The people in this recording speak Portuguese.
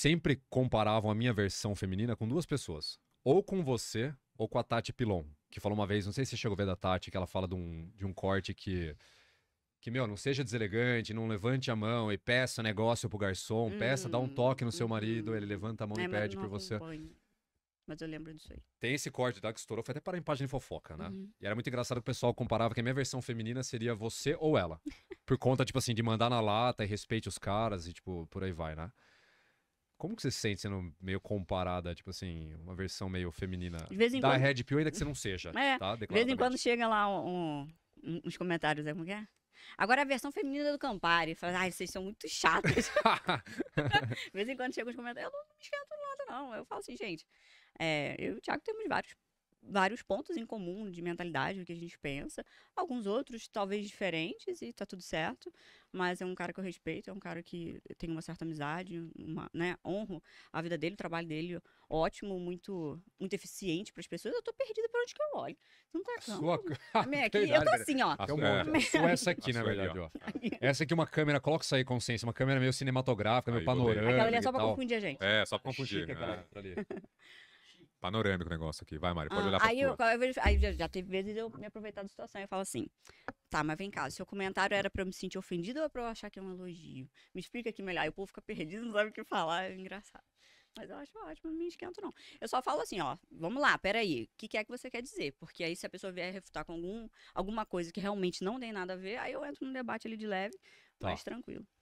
sempre comparavam a minha versão feminina com duas pessoas. Ou com você, ou com a Tati Pilon, que falou uma vez, não sei se chegou a ver da Tati, que ela fala de um, de um corte que. Que, meu, não seja deselegante, não levante a mão e peça negócio pro garçom, hum, peça, dá um hum, toque no seu uhum. marido, ele levanta a mão é, e pede por você. Mas eu lembro disso aí. Tem esse corte tá? que estourou, foi até para em página de fofoca, né? Uhum. E era muito engraçado que o pessoal comparava que a minha versão feminina seria você ou ela. por conta, tipo assim, de mandar na lata e respeite os caras e, tipo, por aí vai, né? Como que você se sente sendo meio comparada, tipo assim, uma versão meio feminina de vez em da quando... Red Pill, ainda que você não seja, é, tá? De vez em quando chega lá um, um, uns comentários, é como que é? Agora a versão feminina do Campari. Fala, ai, vocês são muito chatas. de vez em quando chega uns comentários, eu não me esquento nada, não. Eu falo assim, gente, é, eu e o Thiago temos vários vários pontos em comum de mentalidade, o que a gente pensa. Alguns outros talvez diferentes e tá tudo certo. Mas é um cara que eu respeito, é um cara que tem uma certa amizade, uma, né, honro a vida dele, o trabalho dele ótimo, muito, muito eficiente para as pessoas. Eu tô perdida por onde que eu olho. não tá a sua... Eu tô assim, né? ó. é, é, essa aqui, na verdade, ó. Essa aqui é uma câmera, coloca isso aí, consciência, uma câmera meio cinematográfica, meio panorâmica. Aquela ali é só pra confundir a gente. É, só pra confundir. Chica, né? cara, tá ali. Panorâmico o negócio aqui. Vai, Mari, pode ah, olhar pra aí, eu, aí já, já teve vezes eu me aproveitar da situação. Eu falo assim, tá, mas vem cá, seu comentário era pra eu me sentir ofendido ou pra eu achar que é um elogio? Me explica aqui melhor. Aí o povo fica perdido, não sabe o que falar, é engraçado. Mas eu acho ótimo, não me esquento não. Eu só falo assim, ó, vamos lá, peraí, o que, que, é que você quer dizer? Porque aí se a pessoa vier refutar com algum, alguma coisa que realmente não tem nada a ver, aí eu entro num debate ali de leve, tá. mais tranquilo.